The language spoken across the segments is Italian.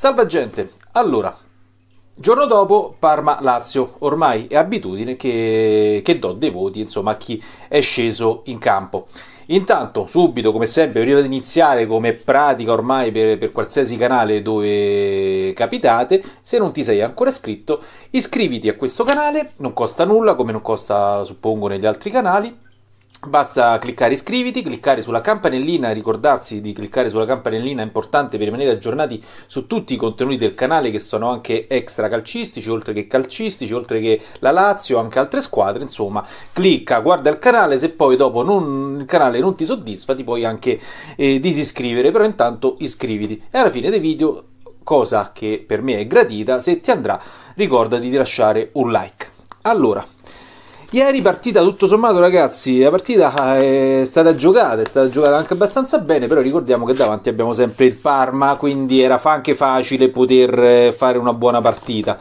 Salva gente, allora, giorno dopo Parma-Lazio, ormai è abitudine che, che do dei voti insomma, a chi è sceso in campo. Intanto, subito, come sempre, prima di iniziare, come pratica ormai per, per, qualsiasi canale dove capitate, se non ti sei ancora iscritto, iscriviti a questo canale, non costa nulla, come non costa, suppongo, negli altri canali. Basta cliccare iscriviti, cliccare sulla campanellina, ricordarsi di cliccare sulla campanellina è importante per rimanere aggiornati su tutti i contenuti del canale che sono anche extra calcistici, oltre che calcistici, oltre che la Lazio, anche altre squadre, insomma, clicca, guarda il canale, se poi dopo non, il canale non ti soddisfa ti puoi anche eh, disiscrivere, però intanto iscriviti e alla fine dei video, cosa che per me è gradita, se ti andrà ricordati di lasciare un like. Allora, Ieri partita tutto sommato ragazzi, la partita eh, è stata giocata, è stata giocata anche abbastanza bene, però ricordiamo che davanti abbiamo sempre il Parma, quindi era anche facile poter eh, fare una buona partita.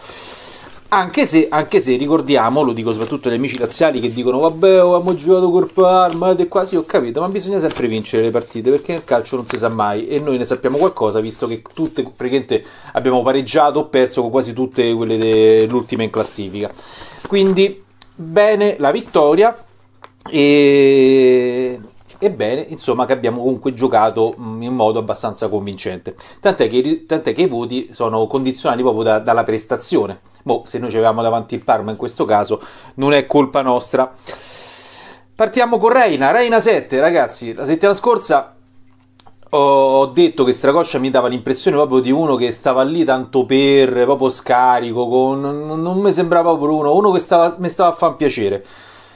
Anche se, anche se, ricordiamo, lo dico soprattutto agli amici laziali che dicono vabbè oh, abbiamo giocato col Parma ed è quasi ho capito, ma bisogna sempre vincere le partite perché nel calcio non si sa mai e noi ne sappiamo qualcosa visto che tutte praticamente abbiamo pareggiato o perso con quasi tutte quelle dell'ultima in classifica. Quindi bene la vittoria e bene insomma, che abbiamo comunque giocato in modo abbastanza convincente. Tant'è che, tant'è che i voti sono condizionati proprio da, dalla prestazione. Boh, se noi ci avevamo davanti il Parma in questo caso, non è colpa nostra. Partiamo con Reina, Reina 7, ragazzi. La settimana scorsa ho detto che Stracoscia mi dava l'impressione proprio di uno che stava lì tanto per, proprio scarico, con, non, non mi sembrava proprio uno, uno che stava, mi stava a far piacere.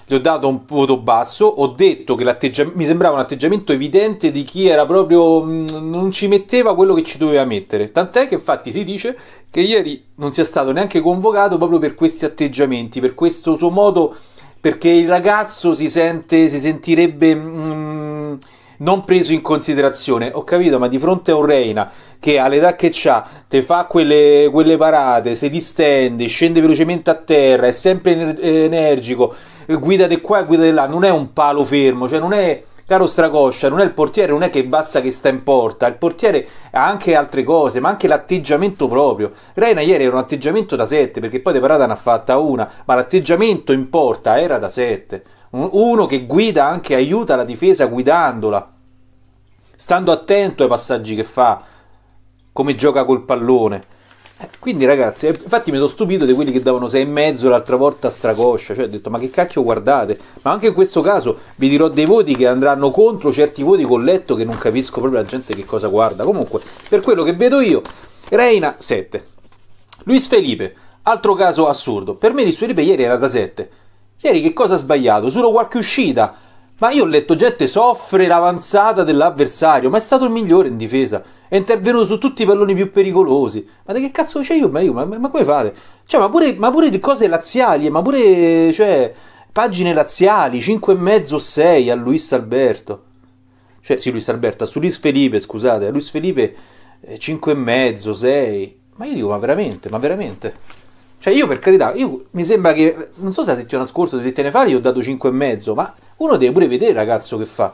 Gli ho dato un voto basso, ho detto che mi sembrava un atteggiamento evidente di chi era proprio, mm, non ci metteva quello che ci doveva mettere. Tant'è che infatti si dice che ieri non sia stato neanche convocato proprio per questi atteggiamenti, per questo suo modo, perché il ragazzo si sente, si sentirebbe... Mh, mm, non preso in considerazione. Ho capito, ma di fronte a un Reina che all'età che ha te fa quelle, quelle, parate, si distende, scende velocemente a terra, è sempre energico, eh, guida di qua, e guida di là, non è un palo fermo, cioè non è caro Stracoscia, non è il portiere, non è che bassa che sta in porta, il portiere ha anche altre cose, ma anche l'atteggiamento proprio. Reina ieri era un atteggiamento da 7, perché poi De Parata ne ha fatta una, ma l'atteggiamento in porta era da 7 uno che guida anche aiuta la difesa guidandola, stando attento ai passaggi che fa, come gioca col pallone. Eh, quindi ragazzi, eh, infatti mi sono stupito di quelli che davano 6,5 l'altra volta a Stracoscia, cioè ho detto ma che cacchio guardate, ma anche in questo caso vi dirò dei voti che andranno contro certi voti col letto che non capisco proprio la gente che cosa guarda, comunque per quello che vedo io, Reina 7, Luis Felipe, altro caso assurdo, per me Luis Felipe ieri era da 7, Ieri che cosa ha sbagliato? Solo qualche uscita. Ma io ho letto gente soffre l'avanzata dell'avversario, ma è stato il migliore in difesa. È intervenuto su tutti i palloni più pericolosi. Ma di che cazzo c'è io? Ma, io, ma, ma come fate? Cioè, ma pure, ma pure cose laziali, ma pure cioè, pagine laziali, 5,5 o 6 a Luis Alberto. Cioè, sì, Luis Alberto, su Luis Felipe, scusate, a Luis Felipe 5,5, eh, 6. Ma io dico, ma veramente, ma veramente? Cioè, io per carità, io, mi sembra che, non so se la settimana scorsa, due settimane fa, gli ho dato 5,5, ma uno deve pure vedere il ragazzo che fa.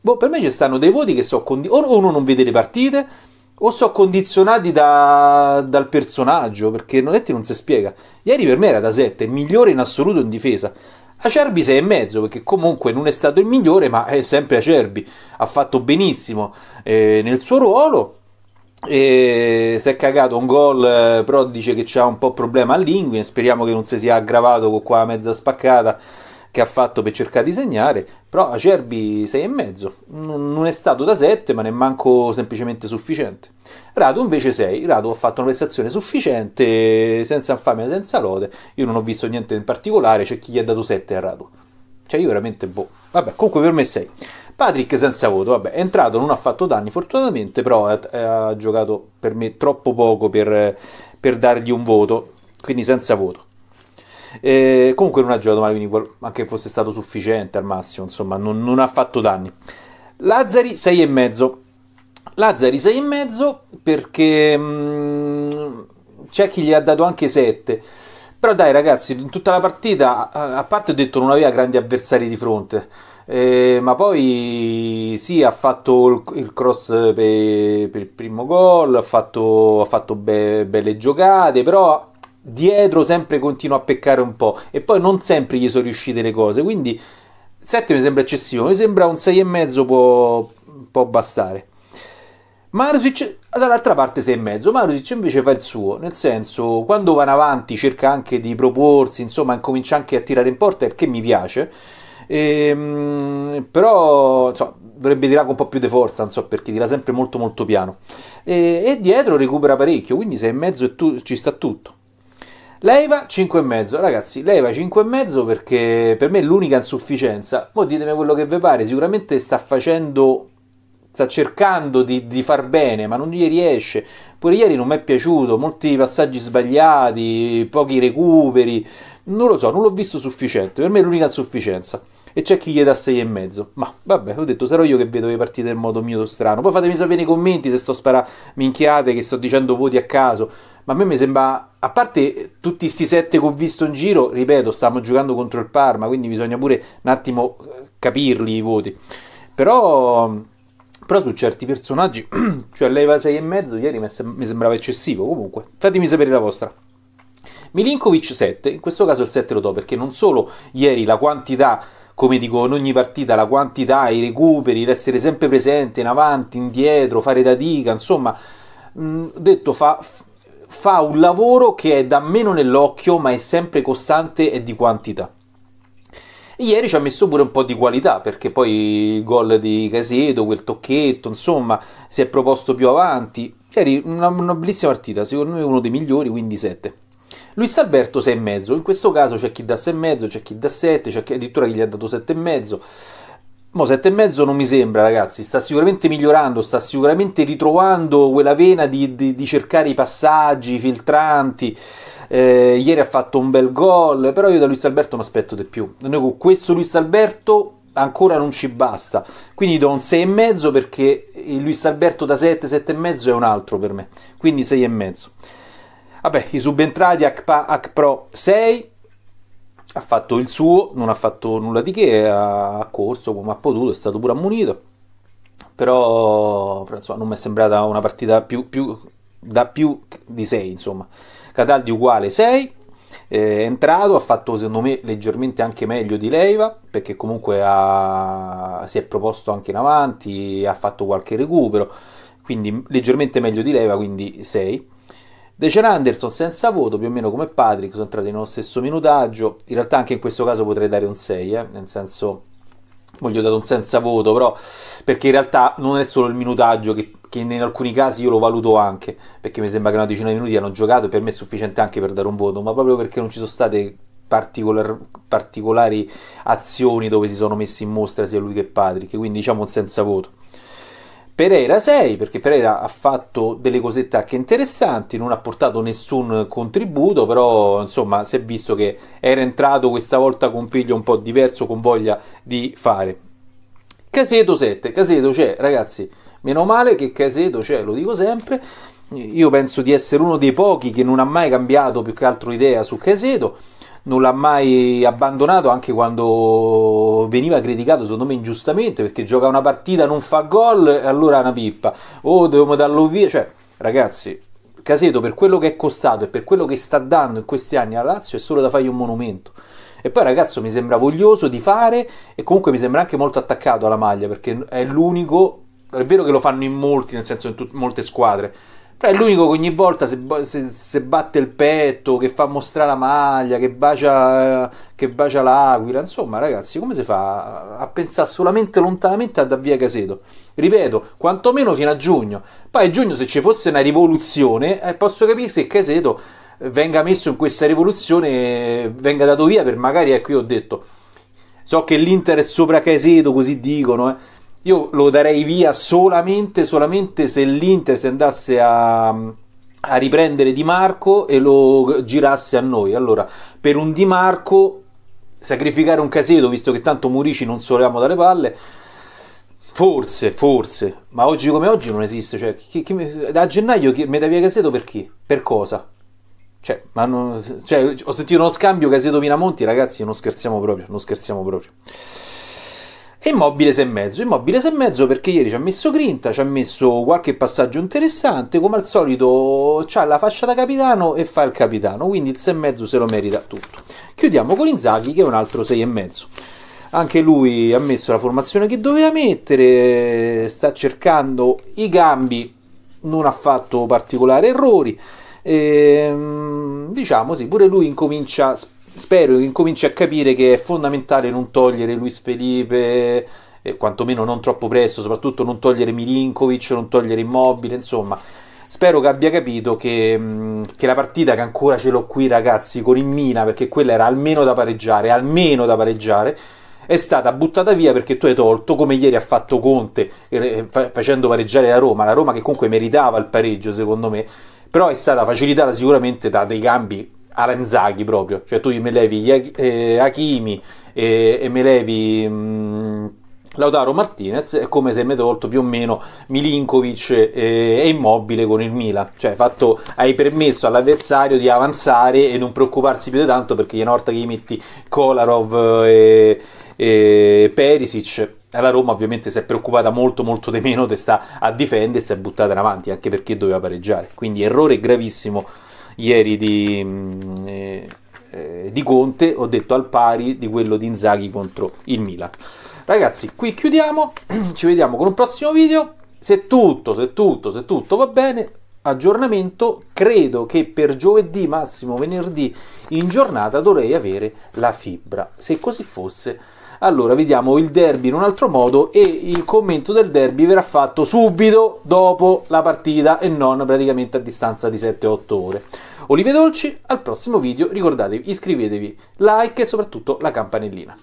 Boh, per me ci stanno dei voti che so, condizionati. o uno non vede le partite, o sono condizionati da, dal personaggio, perché non detti non si spiega. Ieri per me era da 7, migliore in assoluto in difesa. Acerbi 6,5 perché comunque non è stato il migliore, ma è sempre Acerbi. Ha fatto benissimo eh, nel suo ruolo e si è cagato un gol, però dice che c'ha un po' problema all'inguine, speriamo che non si sia aggravato con qua mezza spaccata che ha fatto per cercare di segnare, però Acerbi 6,5, non è stato da 7 ma nemmeno semplicemente sufficiente. Rado invece 6, Rado ha fatto una prestazione sufficiente, senza infamia, senza lode, io non ho visto niente in particolare, c'è chi gli ha dato 7 a Rado cioè io veramente boh, vabbè comunque per me 6. Patrick senza voto, vabbè, è entrato, non ha fatto danni fortunatamente, però eh, eh, ha, giocato per me troppo poco per, per dargli un voto, quindi senza voto. Eh, comunque non ha giocato male, quindi anche fosse stato sufficiente al massimo, insomma, non, non ha fatto danni. Lazzari 6,5. Lazzari 6,5 perché mh, mm, c'è chi gli ha dato anche 7. Però dai ragazzi, in tutta la partita, a parte ho detto non aveva grandi avversari di fronte eh, ma poi sì, ha fatto il, il cross per, per, il primo gol, ha fatto, ha fatto be, belle giocate, però dietro sempre continua a peccare un po' e poi non sempre gli sono riuscite le cose, quindi 7 mi sembra eccessivo, mi sembra un 6,5 può, può bastare. Marusic dall'altra parte 6,5, Marusic invece fa il suo, nel senso quando va avanti cerca anche di proporsi, insomma incomincia anche a tirare in porta, il che mi piace e, ehm, però so, dovrebbe tirare con un po' più di forza, non so perché tira sempre molto molto piano. E, e dietro recupera parecchio, quindi sei mezzo e tu, ci sta tutto. Leiva 5,5, ragazzi, Leiva 5,5 perché per me è l'unica insufficienza. Mo ditemi quello che vi pare, sicuramente sta facendo sta cercando di, di, far bene, ma non gli riesce. Pure ieri non mi è piaciuto, molti passaggi sbagliati, pochi recuperi. Non lo so, non l'ho visto sufficiente. Per me è l'unica insufficienza e c'è chi gli dà 6,5. Ma vabbè, ho detto, sarò io che vedo le partite in modo mio strano. Poi fatemi sapere nei commenti se sto spara minchiate, che sto dicendo voti a caso. Ma a me mi sembra, a parte tutti questi 7 che ho visto in giro, ripeto, stavamo giocando contro il Parma, quindi bisogna pure un attimo eh, capirli i voti. Però, però su certi personaggi, cioè lei va a 6,5, ieri mi sembrava eccessivo. Comunque, fatemi sapere la vostra. Milinkovic 7, in questo caso il 7 lo do perché non solo ieri la quantità come dico in ogni partita la quantità, i recuperi, l'essere sempre presente in avanti, indietro, fare da diga, insomma, mh, mm, detto fa, fa un lavoro che è da meno nell'occhio ma è sempre costante e di quantità. Ieri ci ha messo pure un po' di qualità perché poi il gol di Caseto, quel tocchetto, insomma, si è proposto più avanti. Ieri una, una bellissima partita, secondo me uno dei migliori, quindi 7. Luis Alberto 6,5, in questo caso c'è chi dà 6,5, c'è chi dà 7, c'è chi addirittura chi gli ha dato 7,5. Mo 7,5 non mi sembra, ragazzi, sta sicuramente migliorando, sta sicuramente ritrovando quella vena di, di, di cercare i passaggi, i filtranti. Eh, ieri ha fatto un bel gol, però io da Luis Alberto mi aspetto di più. Noi con questo Luis Alberto ancora non ci basta. Quindi do un 6,5 perché il Luis Alberto da 7, 7,5 è un altro per me. Quindi 6,5. Vabbè, i subentrati HPA, HPRO 6 ha fatto il suo, non ha fatto nulla di che, ha corso come ha potuto, è stato pure ammonito, però, però insomma, non mi è sembrata una partita più, più, da più di 6, insomma. Cataldi uguale 6, eh, è entrato, ha fatto secondo me leggermente anche meglio di Leiva, perché comunque ha, si è proposto anche in avanti, ha fatto qualche recupero, quindi leggermente meglio di Leiva, quindi 6 Dejan Anderson senza voto, più o meno come Patrick, sono entrati nello stesso minutaggio. In realtà anche in questo caso potrei dare un 6, eh? nel senso, voglio dare un senza voto, però, perché in realtà non è solo il minutaggio che, che in alcuni casi io lo valuto anche, perché mi sembra che una decina di minuti hanno giocato e per me è sufficiente anche per dare un voto, ma proprio perché non ci sono state particolar, particolari azioni dove si sono messi in mostra sia lui che Patrick, quindi diciamo un senza voto. Pereira 6 perché Pereira ha fatto delle cosette anche interessanti, non ha portato nessun contributo, però insomma si è visto che era entrato questa volta con piglio un po' diverso, con voglia di fare. Caseto 7, Caseto c'è, ragazzi, meno male che Caseto c'è, lo dico sempre. Io penso di essere uno dei pochi che non ha mai cambiato più che altro idea su Caseto non l'ha mai abbandonato anche quando veniva criticato secondo me ingiustamente perché gioca una partita non fa gol e allora è una pippa o oh, dobbiamo darlo via cioè ragazzi Caseto per quello che è costato e per quello che sta dando in questi anni alla Lazio è solo da fargli un monumento e poi ragazzo mi sembra voglioso di fare e comunque mi sembra anche molto attaccato alla maglia perché è l'unico è vero che lo fanno in molti nel senso in tut- molte squadre però è l'unico che ogni volta se, se, se, batte il petto, che fa mostrare la maglia, che bacia, che bacia l'aquila. Insomma, ragazzi, come si fa a pensare solamente lontanamente ad avvia Caseto? Ripeto, quantomeno fino a giugno. Poi a giugno, se ci fosse una rivoluzione, eh, posso capire se Caseto venga messo in questa rivoluzione, venga dato via per magari, ecco io ho detto, so che l'Inter è sopra Caseto, così dicono, eh io lo darei via solamente, solamente se l'Inter si andasse a, a, riprendere Di Marco e lo girasse a noi. Allora, per un Di Marco, sacrificare un Caseto, visto che tanto Murici non solevamo dalle palle, Forse, forse, ma oggi come oggi non esiste. Cioè, chi, chi, da gennaio chi, metà via Caseto chi? Per cosa? Cioè, non, cioè, ho sentito uno scambio Caseto Vinamonti, ragazzi, non scherziamo proprio, non scherziamo proprio. E immobile 6 e mezzo, immobile 6 e mezzo perché ieri ci ha messo grinta, ci ha messo qualche passaggio interessante, come al solito ha la fascia da capitano e fa il capitano, quindi il 6 e mezzo se lo merita tutto. Chiudiamo con Inzaghi che è un altro 6 e mezzo anche lui ha messo la formazione che doveva mettere, sta cercando i cambi, non ha fatto particolari errori. E, ehm, diciamo sì, pure lui incomincia a spero che incominci a capire che è fondamentale non togliere Luis Felipe, eh, quantomeno non troppo presto, soprattutto non togliere Milinkovic, non togliere Immobile, insomma. Spero che abbia capito che, che la partita che ancora ce l'ho qui ragazzi con il Mina, perché quella era almeno da pareggiare, almeno da pareggiare, è stata buttata via perché tu hai tolto, come ieri ha fatto Conte eh, facendo pareggiare la Roma, la Roma che comunque meritava il pareggio secondo me, però è stata facilitata sicuramente da dei cambi Arenzaghi proprio, cioè tu mi levi eh, Hakimi e, e mi levi mm, Lautaro Martinez, è come se mi tolto più o meno Milinkovic e, e Immobile con il Milan, cioè fatto, hai permesso all'avversario di avanzare e non preoccuparsi più di tanto perché una volta che gli metti Kolarov e, e Perisic la Roma ovviamente si è preoccupata molto molto di meno te sta a difendere e si è buttata in avanti anche perché doveva pareggiare quindi errore gravissimo ieri di, mm, eh, eh, di Conte, ho detto al pari di quello di Inzaghi contro il Milan. Ragazzi, qui chiudiamo, ci vediamo con un prossimo video. Se tutto, se tutto, se tutto va bene, aggiornamento, credo che per giovedì, massimo venerdì in giornata dovrei avere la fibra. Se così fosse, allora vediamo il derby in un altro modo e il commento del derby verrà fatto subito dopo la partita e non praticamente a distanza di 7-8 ore. Olive Dolci, al prossimo video ricordatevi, iscrivetevi, like e soprattutto la campanellina.